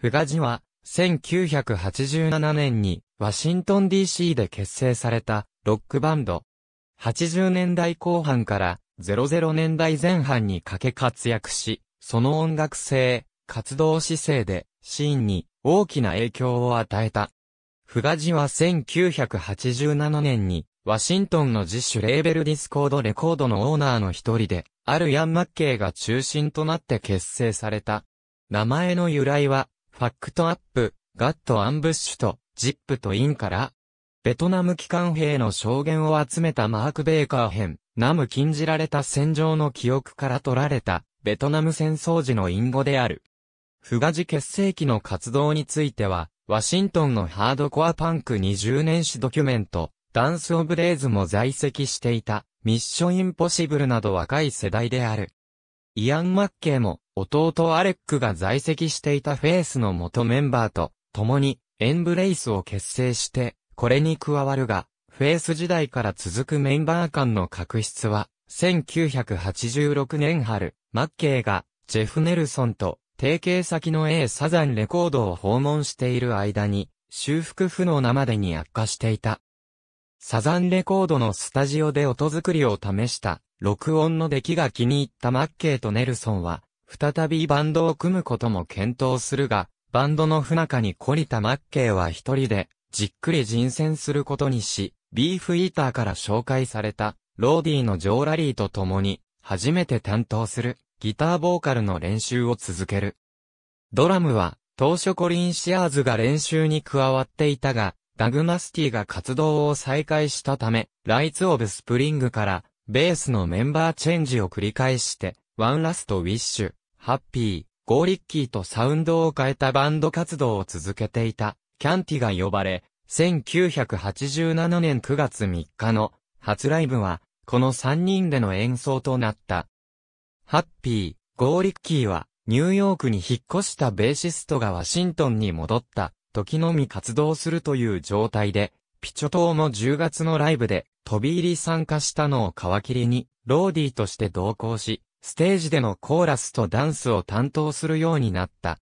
フガジは、1987年に、ワシントン DC で結成された、ロックバンド。80年代後半から、00年代前半にかけ活躍し、その音楽性、活動姿勢で、シーンに大きな影響を与えた。フガジは1987年に、ワシントンの自主レーベルディスコードレコードのオーナーの一人で、あるヤン・マッケイが中心となって結成された。名前の由来は、ファックトアップ、ガットアンブッシュと、ジップとインから、ベトナム機関兵の証言を集めたマーク・ベーカー編、ナム禁じられた戦場の記憶から取られた、ベトナム戦争時の隠語である。フガジ結成期の活動については、ワシントンのハードコアパンク20年史ドキュメント、ダンス・オブ・レイズも在籍していた、ミッション・インポッシブルなど若い世代である。イアン・マッケイも、弟アレックが在籍していたフェイスの元メンバーと共にエンブレイスを結成して、これに加わるが、フェイス時代から続くメンバー間の確執は、1986年春、マッケイがジェフ・ネルソンと提携先の A サザンレコードを訪問している間に、修復不能なまでに悪化していた。サザンレコードのスタジオで音作りを試した、録音の出来が気に入ったマッケイとネルソンは、再びバンドを組むことも検討するが、バンドの不仲に懲りたマッケイは一人で、じっくり人選することにし、ビーフイーターから紹介された、ローディのジョーラリーと共に、初めて担当する、ギターボーカルの練習を続ける。ドラムは、当初コリン・シアーズが練習に加わっていたが、ダグナスティが活動を再開したため、ライツ・オブ・スプリングから、ベースのメンバーチェンジを繰り返して、ワンラスト・ウィッシュ、ハッピー、ゴーリッキーとサウンドを変えたバンド活動を続けていた、キャンティが呼ばれ、1987年9月3日の初ライブは、この3人での演奏となった。ハッピー、ゴーリッキーは、ニューヨークに引っ越したベーシストがワシントンに戻った時のみ活動するという状態で、ピチョ島の10月のライブで飛び入り参加したのを皮切りに、ローディーとして同行し、ステージでのコーラスとダンスを担当するようになった。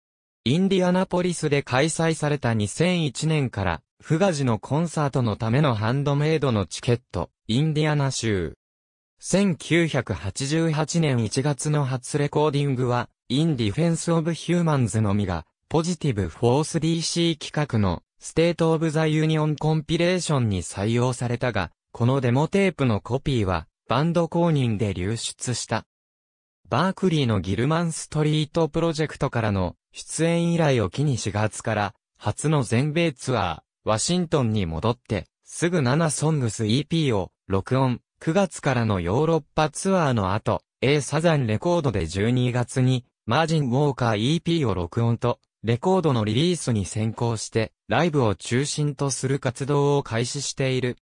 インディアナポリスで開催された2001年から、フガジのコンサートのためのハンドメイドのチケット、インディアナ州。1988年1月の初レコーディングは、インディフェンス・オブ・ヒューマンズのみが、ポジティブ・フォース DC 企画の、ステート・オブ・ザ・ユニオン・コンピレーションに採用されたが、このデモテープのコピーは、バンド公認で流出した。バークリーのギルマンストリートプロジェクトからの出演依頼を機に4月から初の全米ツアー、ワシントンに戻って、すぐ7ソングス EP を録音、9月からのヨーロッパツアーの後、A サザンレコードで12月に、マージン・ウォーカー EP を録音と、レコードのリリースに先行して、ライブを中心とする活動を開始している。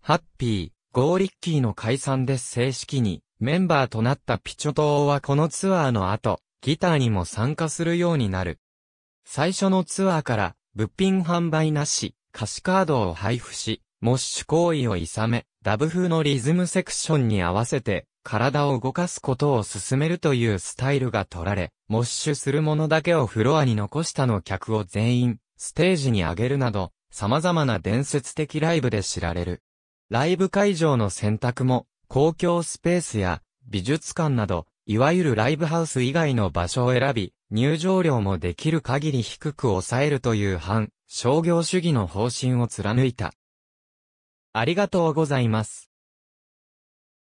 ハッピー、ゴーリッキーの解散で正式に、メンバーとなったピチョトーはこのツアーの後、ギターにも参加するようになる。最初のツアーから、物品販売なし、歌詞カードを配布し、モッシュ行為をいさめ、ダブ風のリズムセクションに合わせて、体を動かすことを進めるというスタイルが取られ、モッシュするものだけをフロアに残したの客を全員、ステージに上げるなど、様々な伝説的ライブで知られる。ライブ会場の選択も、公共スペースや美術館など、いわゆるライブハウス以外の場所を選び、入場料もできる限り低く抑えるという反商業主義の方針を貫いた。ありがとうございます。